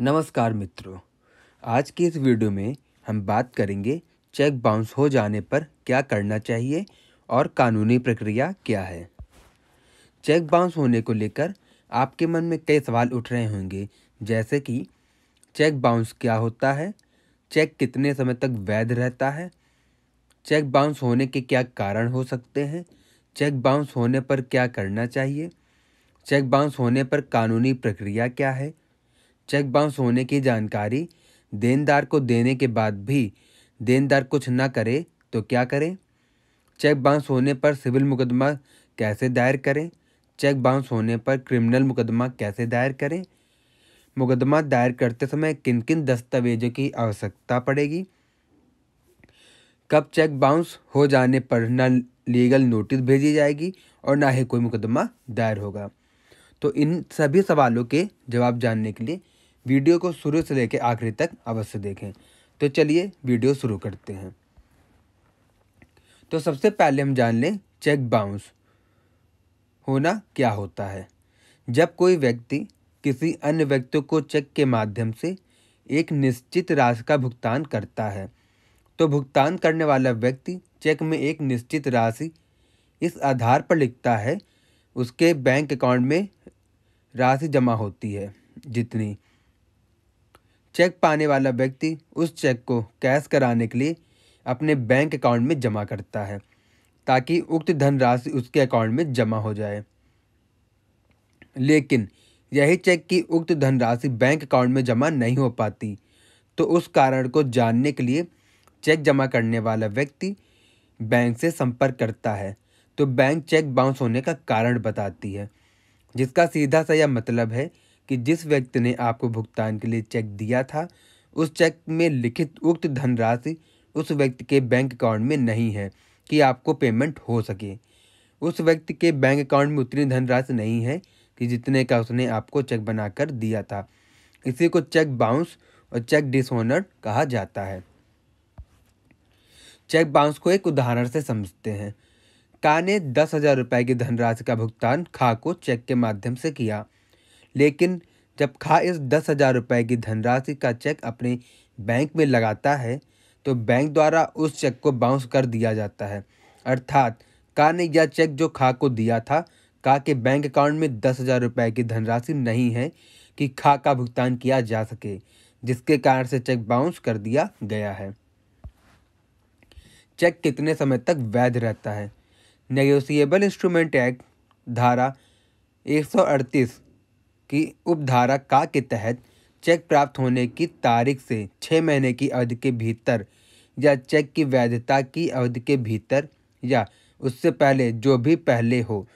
नमस्कार मित्रों आज की इस वीडियो में हम बात करेंगे चेक बाउंस हो जाने पर क्या करना चाहिए और कानूनी प्रक्रिया क्या है चेक बाउंस होने को लेकर आपके मन में कई सवाल उठ रहे होंगे जैसे कि चेक बाउंस क्या होता है चेक कितने समय तक वैध रहता है चेक बाउंस होने के क्या कारण हो सकते हैं चेक बाउंस होने पर क्या करना चाहिए चेक बाउंस होने पर कानूनी प्रक्रिया क्या है चेक बाउंस होने की जानकारी देनदार को देने के बाद भी देनदार कुछ ना करे तो क्या करें चेक बाउंस होने पर सिविल मुकदमा कैसे दायर करें चेक बाउंस होने पर क्रिमिनल मुकदमा कैसे दायर करें मुकदमा दायर करते समय किन किन दस्तावेजों की आवश्यकता पड़ेगी कब चेक बाउंस हो जाने पर ना लीगल नोटिस भेजी जाएगी और ना ही कोई मुकदमा दायर होगा तो इन सभी सवालों के जवाब जानने के लिए वीडियो को शुरू से लेकर आखिरी तक अवश्य देखें तो चलिए वीडियो शुरू करते हैं तो सबसे पहले हम जान लें चेक बाउंस होना क्या होता है जब कोई व्यक्ति किसी अन्य व्यक्ति को चेक के माध्यम से एक निश्चित राशि का भुगतान करता है तो भुगतान करने वाला व्यक्ति चेक में एक निश्चित राशि इस आधार पर लिखता है उसके बैंक अकाउंट में राशि जमा होती है जितनी चेक पाने वाला व्यक्ति उस चेक को कैश कराने के लिए अपने बैंक अकाउंट में जमा करता है ताकि उक्त धनराशि उसके अकाउंट में जमा हो जाए लेकिन यही चेक की उक्त धनराशि बैंक अकाउंट में जमा नहीं हो पाती तो उस कारण को जानने के लिए चेक जमा करने वाला व्यक्ति बैंक से संपर्क करता है तो बैंक चेक बाउंस होने का कारण बताती है जिसका सीधा सा यह मतलब है कि जिस व्यक्ति ने आपको भुगतान के लिए चेक दिया था उस चेक में लिखित उक्त धनराशि उस व्यक्ति के बैंक अकाउंट में नहीं है कि आपको पेमेंट हो सके उस व्यक्ति के बैंक अकाउंट में उतनी धनराशि नहीं है कि जितने का उसने आपको चेक बनाकर दिया था इसी को चेक बाउंस और चेक डिसऑनर कहा जाता है चेक बाउंस को एक उदाहरण से समझते हैं का ने दस हज़ार रुपये की धनराशि का भुगतान खा को चेक के माध्यम से किया लेकिन जब खा इस दस हज़ार रुपये की धनराशि का चेक अपने बैंक में लगाता है तो बैंक द्वारा उस चेक को बाउंस कर दिया जाता है अर्थात का ने यह चेक जो खा को दिया था का के बैंक अकाउंट में दस हज़ार रुपये की धनराशि नहीं है कि खा का भुगतान किया जा सके जिसके कारण से चेक बाउंस कर दिया गया है चेक कितने समय तक वैध रहता है नेगोशिएबल इंस्ट्रूमेंट एक्ट धारा 138 की उपधारा का के तहत चेक प्राप्त होने की तारीख से छः महीने की अवधि के भीतर या चेक की वैधता की अवधि के भीतर या उससे पहले जो भी पहले हो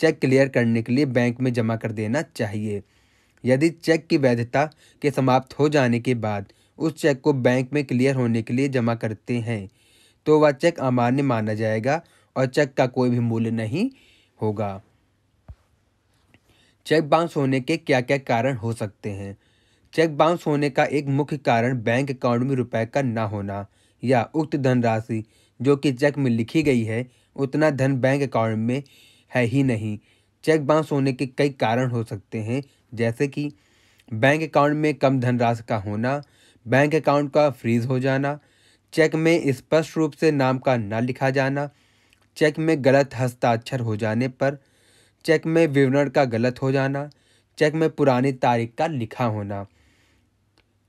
चेक क्लियर करने के लिए बैंक में जमा कर देना चाहिए यदि चेक की वैधता के समाप्त हो जाने के बाद उस चेक को बैंक में क्लियर होने के लिए जमा करते हैं तो वह चेक अमान्य माना जाएगा और चेक का कोई भी मूल्य नहीं होगा चेक बाउंस होने के क्या क्या कारण हो सकते हैं चेक बाउंस होने का एक मुख्य कारण बैंक अकाउंट में रुपए का ना होना या उक्त धनराशि जो कि चेक में लिखी गई है उतना धन बैंक अकाउंट में है ही नहीं चेक बाउंस होने के कई कारण हो सकते हैं जैसे कि बैंक अकाउंट में कम धनराशि का होना बैंक अकाउंट का फ्रीज हो जाना चेक में स्पष्ट रूप से नाम का ना लिखा जाना चेक में गलत हस्ताक्षर हो जाने पर चेक में विवरण का गलत हो जाना चेक में पुरानी तारीख का लिखा होना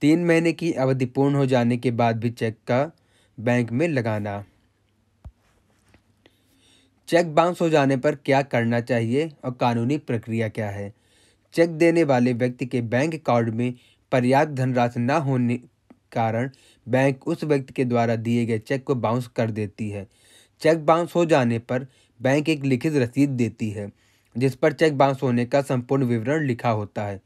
तीन महीने की अवधि पूर्ण हो जाने के बाद भी चेक का बैंक में लगाना चेक बाउंस हो जाने पर क्या करना चाहिए और कानूनी प्रक्रिया क्या है चेक देने वाले व्यक्ति के बैंक अकाउंट में पर्याप्त धनराशि न होने कारण बैंक उस व्यक्ति के द्वारा दिए गए चेक को बाउंस कर देती है चेक बाउंस हो जाने पर बैंक एक लिखित रसीद देती है जिस पर चेक बाउंस होने का संपूर्ण विवरण लिखा होता है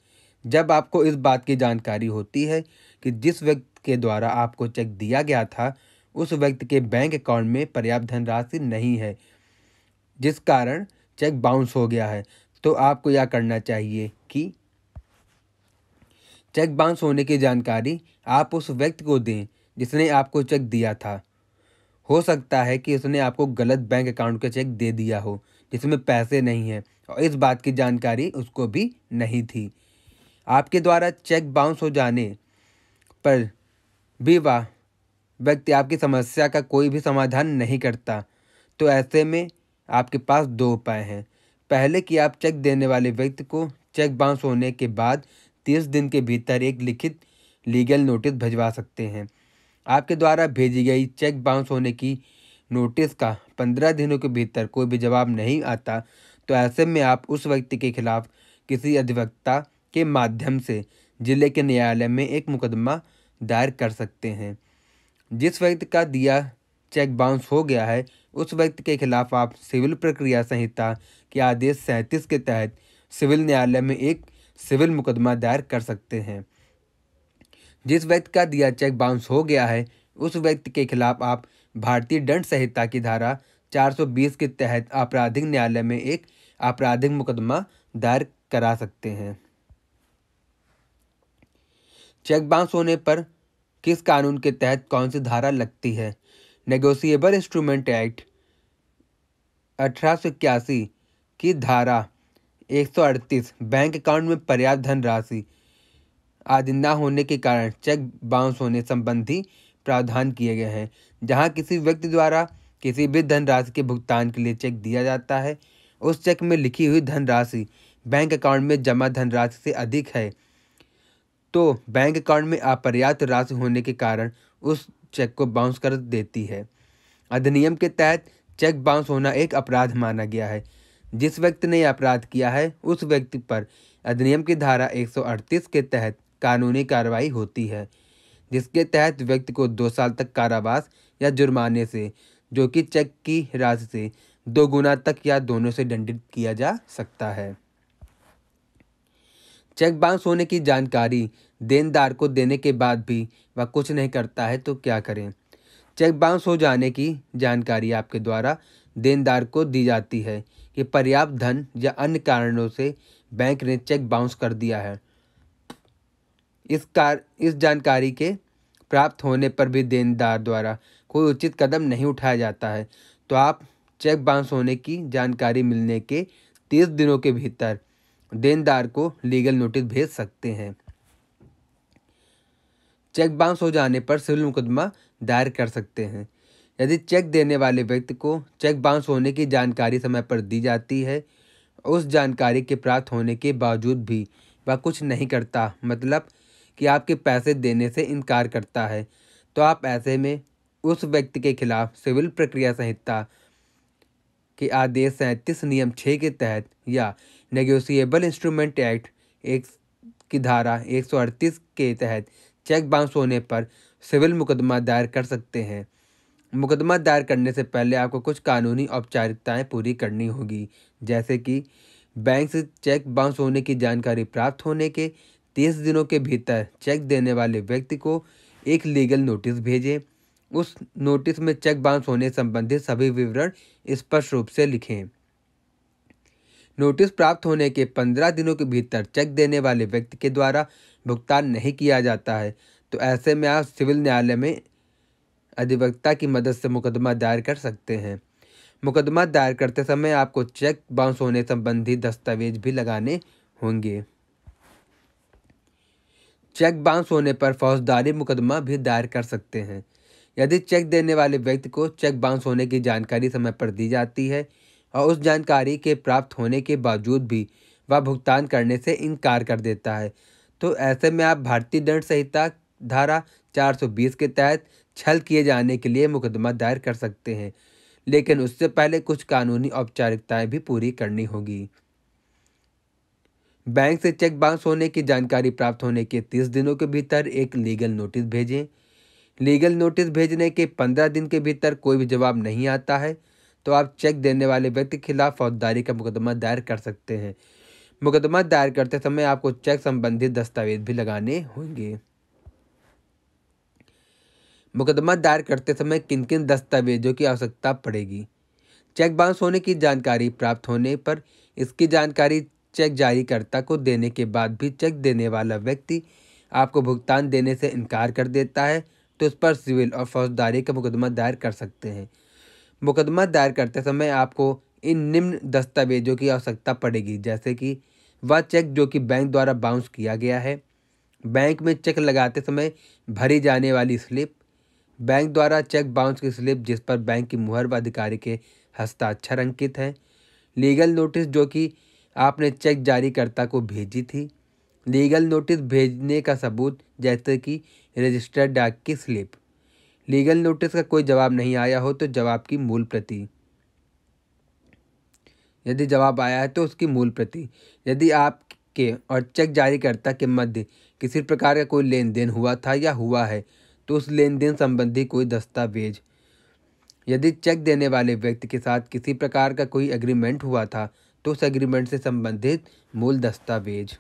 जब आपको इस बात की जानकारी होती है कि जिस व्यक्ति के द्वारा आपको चेक दिया गया था उस व्यक्ति के बैंक अकाउंट में पर्याप्त धनराशि नहीं है जिस कारण चेक बाउंस हो गया है तो आपको यह करना चाहिए कि चेक बाउंस होने की जानकारी आप उस व्यक्ति को दें जिसने आपको चेक दिया था हो सकता है कि उसने आपको गलत बैंक अकाउंट का चेक दे दिया हो जिसमें पैसे नहीं हैं और इस बात की जानकारी उसको भी नहीं थी आपके द्वारा चेक बाउंस हो जाने पर भी वह व्यक्ति आपकी समस्या का कोई भी समाधान नहीं करता तो ऐसे में आपके पास दो उपाय हैं पहले कि आप चेक देने वाले व्यक्ति को चेक बाउंस होने के बाद तीस दिन के भीतर एक लिखित लीगल नोटिस भिजवा सकते हैं आपके द्वारा भेजी गई चेक बाउंस होने की नोटिस का पंद्रह दिनों के भीतर कोई भी जवाब नहीं आता तो ऐसे में आप उस व्यक्ति के खिलाफ किसी अधिवक्ता के माध्यम से जिले के न्यायालय में एक मुकदमा दायर कर सकते हैं जिस व्यक्ति का दिया चेक बाउंस हो गया है उस व्यक्ति के खिलाफ आप सिविल प्रक्रिया संहिता के आदेश सैंतीस के तहत सिविल न्यायालय में एक सिविल मुकदमा दायर कर सकते हैं जिस व्यक्ति का दिया चेक बाउंस हो गया है उस व्यक्ति के खिलाफ आप भारतीय दंड संहिता की धारा 420 के तहत आपराधिक न्यायालय में एक आपराधिक मुकदमा दायर करा सकते हैं चेक बाउंस होने पर किस कानून के तहत कौन सी धारा लगती है नेगोशिएबल इंस्ट्रूमेंट एक्ट अठारह की धारा 138 बैंक अकाउंट में पर्याप्त धनराशि आदि न होने के कारण चेक बाउंस होने संबंधी प्रावधान किए गए हैं जहां किसी व्यक्ति द्वारा किसी भी धनराशि के भुगतान के लिए चेक दिया जाता है उस चेक में लिखी हुई धनराशि बैंक अकाउंट में जमा धनराशि से अधिक है तो बैंक अकाउंट में अपर्याप्त राशि होने के कारण उस चेक को बाउंस कर देती है अधिनियम के तहत चेक बाउंस होना एक अपराध माना गया है जिस व्यक्ति ने अपराध किया है उस व्यक्ति पर अधिनियम की धारा 138 के तहत कानूनी कार्रवाई होती है जिसके तहत व्यक्ति को दो साल तक कारावास या जुर्माने से जो कि चेक की राशि से दो गुना तक या दोनों से दंडित किया जा सकता है चेक बाउंस होने की जानकारी देनदार को देने के बाद भी वह कुछ नहीं करता है तो क्या करें चेक बाउंस हो जाने की जानकारी आपके द्वारा देनदार को दी जाती है कि पर्याप्त धन या अन्य कारणों से बैंक ने चेक बाउंस कर दिया है इस कार इस जानकारी के प्राप्त होने पर भी देनदार द्वारा कोई उचित कदम नहीं उठाया जाता है तो आप चेक बाउंस होने की जानकारी मिलने के तीस दिनों के भीतर देनदार को लीगल नोटिस भेज सकते हैं चेक बाउंस हो जाने पर सिविल मुकदमा दायर कर सकते हैं यदि चेक देने वाले व्यक्ति को चेक बाउंस होने की जानकारी समय पर दी जाती है उस जानकारी के प्राप्त होने के बावजूद भी वह कुछ नहीं करता मतलब कि आपके पैसे देने से इनकार करता है तो आप ऐसे में उस व्यक्ति के खिलाफ सिविल प्रक्रिया संहिता के आदेश सैंतीस नियम छः के तहत या नेगोशिएबल इंस्ट्रूमेंट एक्ट एक की धारा अड़तीस के तहत चेक बाउंस होने पर सिविल मुकदमा दायर कर सकते हैं मुकदमा दायर करने से पहले आपको कुछ कानूनी औपचारिकताएं पूरी करनी होगी जैसे कि बैंक से चेक बाउंस होने की जानकारी प्राप्त होने के तीस दिनों के भीतर चेक देने वाले व्यक्ति को एक लीगल नोटिस भेजें उस नोटिस में चेक बाउंस होने संबंधित सभी विवरण स्पष्ट रूप से लिखें नोटिस प्राप्त होने के पंद्रह दिनों के भीतर चेक देने वाले व्यक्ति के द्वारा भुगतान नहीं किया जाता है तो ऐसे में आप सिविल न्यायालय में अधिवक्ता की मदद से मुकदमा दायर कर सकते हैं मुकदमा दायर करते समय आपको चेक बाउंस होने संबंधी दस्तावेज भी लगाने होंगे चेक बाउंस होने पर फौजदारी मुकदमा भी दायर कर सकते हैं यदि चेक देने वाले व्यक्ति को चेक बाउंस होने की जानकारी समय पर दी जाती है और उस जानकारी के प्राप्त होने के बावजूद भी वह भुगतान करने से इनकार कर देता है तो ऐसे में आप भारतीय दंड संहिता धारा 420 के तहत छल किए जाने के लिए मुकदमा दायर कर सकते हैं लेकिन उससे पहले कुछ कानूनी औपचारिकताएं भी पूरी करनी होगी बैंक से चेक बाउंस होने की जानकारी प्राप्त होने के तीस दिनों के भीतर एक लीगल नोटिस भेजें लीगल नोटिस भेजने के पंद्रह दिन के भीतर कोई भी जवाब नहीं आता है तो आप चेक देने वाले व्यक्ति के खिलाफ फौजदारी का मुकदमा दायर कर सकते हैं मुकदमा दायर करते समय आपको चेक संबंधित दस्तावेज भी लगाने होंगे मुकदमा दायर करते समय किन किन दस्तावेजों की आवश्यकता पड़ेगी चेक बाउंस होने की जानकारी प्राप्त होने पर इसकी जानकारी चेक जारीकर्ता को देने के बाद भी चेक देने वाला व्यक्ति आपको भुगतान देने से इनकार कर देता है तो उस पर सिविल और फौजदारी का मुकदमा दायर कर सकते हैं मुकदमा दायर करते समय आपको इन निम्न दस्तावेजों की आवश्यकता पड़ेगी जैसे कि वह चेक जो कि बैंक द्वारा बाउंस किया गया है बैंक में चेक लगाते समय भरी जाने वाली स्लिप बैंक द्वारा चेक बाउंस की स्लिप जिस पर बैंक की मुहर व अधिकारी के हस्ताक्षर अंकित हैं लीगल नोटिस जो कि आपने चेक जारीकर्ता को भेजी थी लीगल नोटिस भेजने का सबूत जैसे कि रजिस्टर्ड डाक की स्लिप लीगल नोटिस का कोई जवाब नहीं आया हो तो जवाब की मूल प्रति यदि जवाब आया है तो उसकी मूल प्रति यदि आपके और चेक जारीकर्ता के मध्य किसी प्रकार का कोई लेन देन हुआ था या हुआ है तो उस लेन देन संबंधी कोई दस्तावेज यदि चेक देने वाले व्यक्ति के साथ किसी प्रकार का कोई एग्रीमेंट हुआ था तो उस एग्रीमेंट से संबंधित मूल दस्तावेज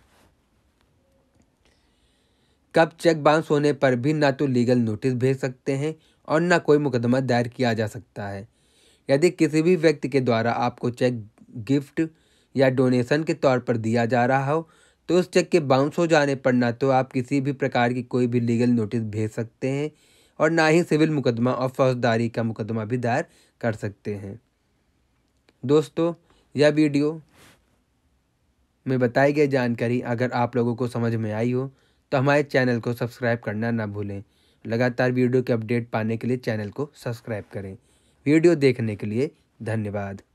कब चेक बाउंस होने पर भी ना तो लीगल नोटिस भेज सकते हैं और ना कोई मुकदमा दायर किया जा सकता है यदि किसी भी व्यक्ति के द्वारा आपको चेक गिफ्ट या डोनेशन के तौर पर दिया जा रहा हो तो उस चेक के बाउंस हो जाने पर ना तो आप किसी भी प्रकार की कोई भी लीगल नोटिस भेज सकते हैं और ना ही सिविल मुकदमा और फौजदारी का मुकदमा भी दायर कर सकते हैं दोस्तों यह वीडियो में बताई गई जानकारी अगर आप लोगों को समझ में आई हो तो हमारे चैनल को सब्सक्राइब करना ना भूलें लगातार वीडियो के अपडेट पाने के लिए चैनल को सब्सक्राइब करें वीडियो देखने के लिए धन्यवाद